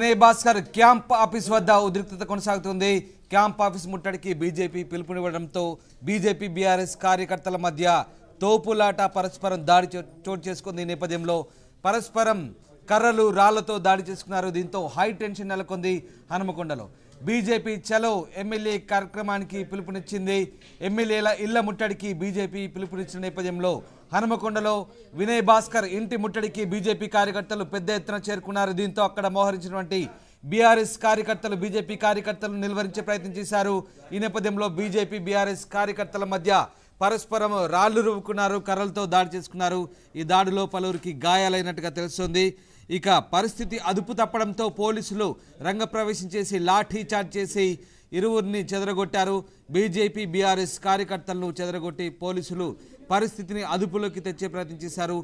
Vinay Bhaskar camp office వద్ద ఉద్రిక్తత కొనసాగుతుంది క్యాంప్ ఆఫీస్ ముట్టడికి బీజేపీ పిలుపునివ్వడంతో బీజేపీ బీఆర్ఎస్ కార్యకర్తల మధ్య తోపులాట పరస్పరం దాడి చోటు చేసుకుంది నేపథ్యంలో పరస్పరం కర్రలు రాళ్లతో దాడి చేసుకున్నారు దీంతో హై టెన్షన్ నెలకొంది హనుమకొండలో బీజేపీ చలో ఎమ్మెల్యే కార్యక్రమానికి పిలుపునిచ్చింది ఎమ్మెల్యేల ఇళ్ల ముట్టడికి బీజేపీ పిలుపునిచ్చిన నేపథ్యంలో హనుమకొండలో వినయ్ భాస్కర్ ఇంటి ముట్టడికి బీజేపీ కార్యకర్తలు పెద్ద ఎత్తున చేరుకున్నారు దీంతో అక్కడ మోహరించినటువంటి బీఆర్ఎస్ కార్యకర్తలు బీజేపీ కార్యకర్తలను నిలువరించే ప్రయత్నం చేశారు ఈ నేపథ్యంలో బీజేపీ బీఆర్ఎస్ కార్యకర్తల మధ్య పరస్పరం రాళ్లు రువ్వుకున్నారు కర్రలతో దాడి చేసుకున్నారు ఈ దాడిలో పలువురికి గాయాలైనట్టుగా తెలుస్తోంది ఇక పరిస్థితి అదుపు తప్పడంతో పోలీసులు రంగప్రవేశం చేసి లాఠీ చార్జ్ చేసి ఇరువురిని చెదరగొట్టారు బీజేపీ బీఆర్ఎస్ కార్యకర్తలను చెదరగొట్టి పోలీసులు పరిస్థితిని అదుపులోకి తెచ్చే ప్రయత్నం చేశారు